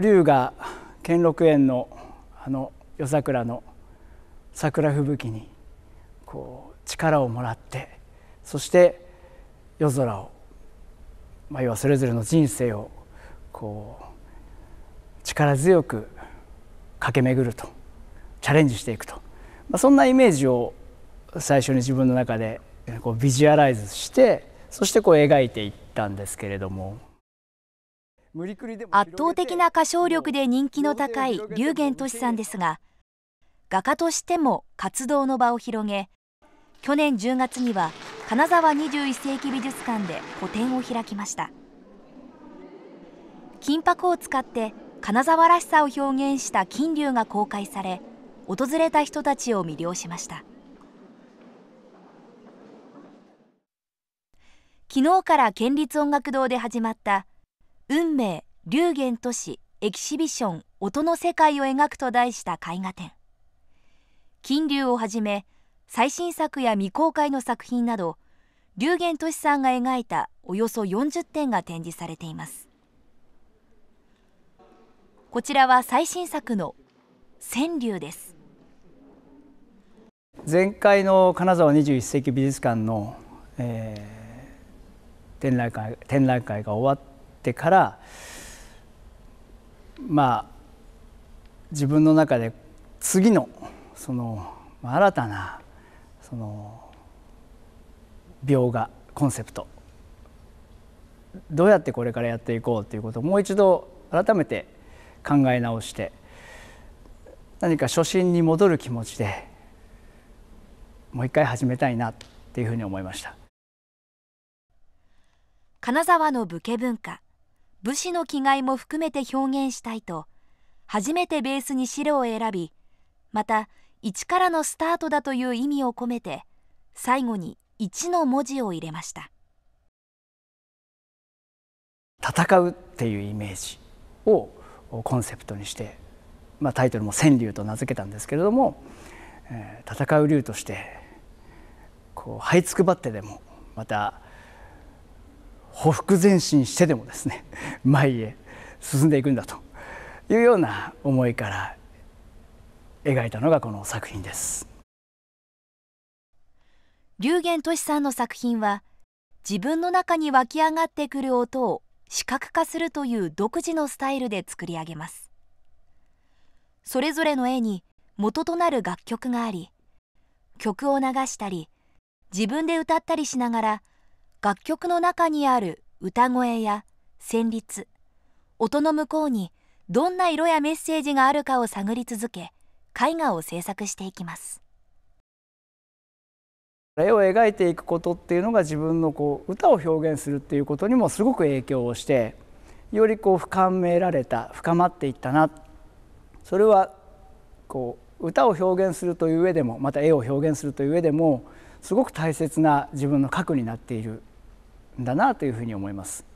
龍が兼六園のあの夜桜の桜吹雪にこう力をもらってそして夜空を、まあ、要はそれぞれの人生をこう力強く駆け巡るとチャレンジしていくと、まあ、そんなイメージを最初に自分の中でこうビジュアライズしてそしてこう描いていったんですけれども。圧倒的な歌唱力で人気の高い龍玄俊さんですが画家としても活動の場を広げ去年10月には金沢21世紀美術館で個展を開きました金箔を使って金沢らしさを表現した金龍が公開され訪れた人たちを魅了しました昨日から県立音楽堂で始まった運命流言都市エキシビション音の世界を描くと題した絵画展金龍をはじめ最新作や未公開の作品など流言都市さんが描いたおよそ40点が展示されていますこちらは最新作の川柳です前回の金沢21世紀美術館の、えー、展覧会展覧会が終わってってからまあ自分の中で次のその新たなその描画コンセプトどうやってこれからやっていこうということをもう一度改めて考え直して何か初心に戻る気持ちでもう一回始めたいなっていうふうに思いました金沢の武家文化武士の気概も含めて表現したいと初めてベースに白を選びまた一からのスタートだという意味を込めて最後に一の文字を入れました戦うっていうイメージをコンセプトにして、まあ、タイトルも「川柳」と名付けたんですけれども、えー、戦う竜としてこう這いつくばってでもまた歩腹前進してでもですね 前へ進んでいくんだというような思いから描いたのがこの作品です龍玄俊さんの作品は自分の中に湧き上がってくる音を視覚化するという独自のスタイルで作り上げますそれぞれの絵に元となる楽曲があり曲を流したり自分で歌ったりしながら楽曲の中にある歌声や旋律音の向こうにどんな色やメッセージがあるかを探り続け絵画を制作していきます絵を描いていくことっていうのが自分のこう歌を表現するっていうことにもすごく影響をしてよりこう深められた深まっていったなそれはこう歌を表現するという上でもまた絵を表現するという上でもすごく大切な自分の核になっているだなというふうに思います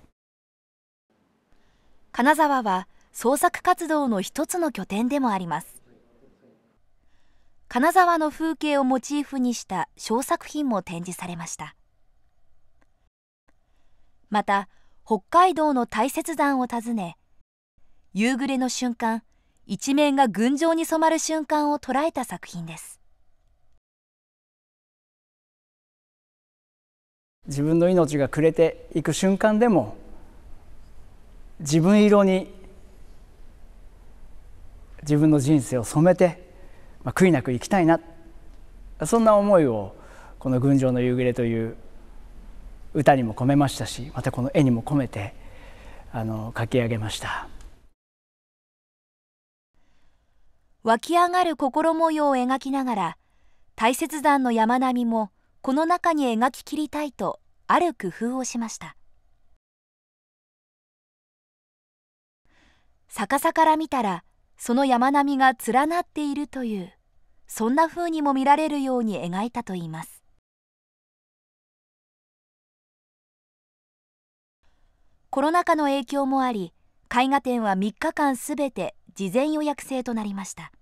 金沢は創作活動の一つの拠点でもあります金沢の風景をモチーフにした小作品も展示されましたまた北海道の大雪山を訪ね夕暮れの瞬間一面が群青に染まる瞬間を捉えた作品です自分の命が暮れていく瞬間でも自分色に自分の人生を染めて、まあ、悔いなく生きたいなそんな思いをこの「群青の夕暮れ」という歌にも込めましたしまたこの絵にも込めてあの書き上げました湧き上がる心模様を描きながら大雪山の山並みもこの中に描ききりたいとある工夫をしました逆さから見たらその山並みが連なっているというそんな風にも見られるように描いたといいますコロナ禍の影響もあり絵画展は3日間すべて事前予約制となりました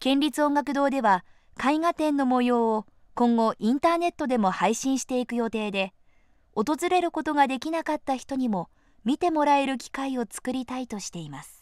県立音楽堂では絵画展の模様を今後インターネットでも配信していく予定で訪れることができなかった人にも見てもらえる機会を作りたいとしています。